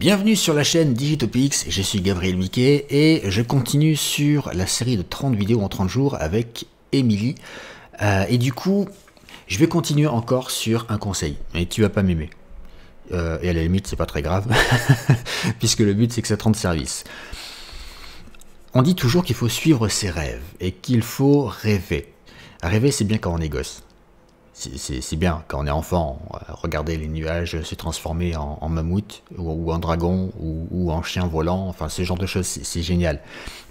Bienvenue sur la chaîne Digitopix, je suis Gabriel Miquet et je continue sur la série de 30 vidéos en 30 jours avec Émilie. Euh, et du coup, je vais continuer encore sur un conseil, mais tu vas pas m'aimer. Euh, et à la limite, c'est pas très grave, puisque le but c'est que ça te rende service. On dit toujours qu'il faut suivre ses rêves et qu'il faut rêver. Rêver, c'est bien quand on est gosse c'est bien. Quand on est enfant, euh, regarder les nuages se transformer en, mammouth ou, en dragon ou, en chien volant, enfin ce genre de choses, c'est génial.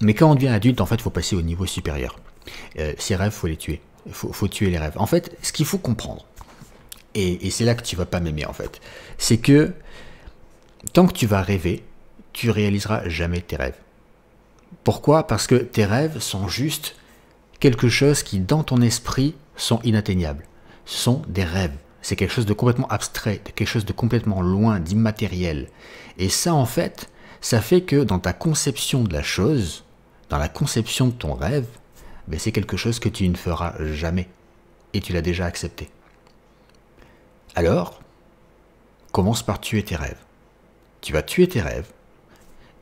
Mais quand on devient adulte, en fait, il faut passer au niveau supérieur. Euh, ces rêves, faut les tuer. Il faut, tuer les rêves. En fait, ce qu'il faut comprendre, et, et c'est là que tu vas pas m'aimer en fait, c'est que tant que tu vas rêver, tu réaliseras jamais tes rêves. Pourquoi Parce que tes rêves sont juste quelque chose qui, dans ton esprit, sont inatteignables sont des rêves. C'est quelque chose de complètement abstrait, de quelque chose de complètement loin, d'immatériel. Et ça, en fait, ça fait que dans ta conception de la chose, dans la conception de ton rêve, ben, c'est quelque chose que tu ne feras jamais. Et tu l'as déjà accepté. Alors, commence par tuer tes rêves. Tu vas tuer tes rêves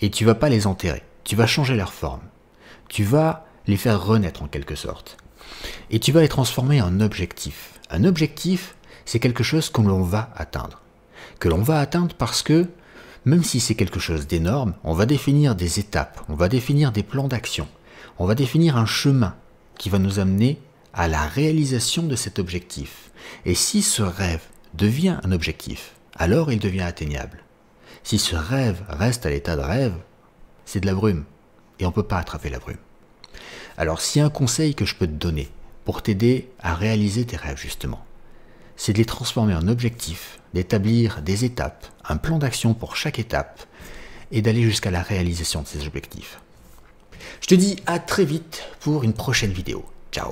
et tu vas pas les enterrer. Tu vas changer leur forme. Tu vas les faire renaître en quelque sorte. Et tu vas les transformer en objectifs. Un objectif, c'est quelque chose que l'on va atteindre. Que l'on va atteindre parce que, même si c'est quelque chose d'énorme, on va définir des étapes, on va définir des plans d'action, on va définir un chemin qui va nous amener à la réalisation de cet objectif. Et si ce rêve devient un objectif, alors il devient atteignable. Si ce rêve reste à l'état de rêve, c'est de la brume, et on ne peut pas attraper la brume. Alors si un conseil que je peux te donner, pour t'aider à réaliser tes rêves justement. C'est de les transformer en objectifs, d'établir des étapes, un plan d'action pour chaque étape et d'aller jusqu'à la réalisation de ces objectifs. Je te dis à très vite pour une prochaine vidéo. Ciao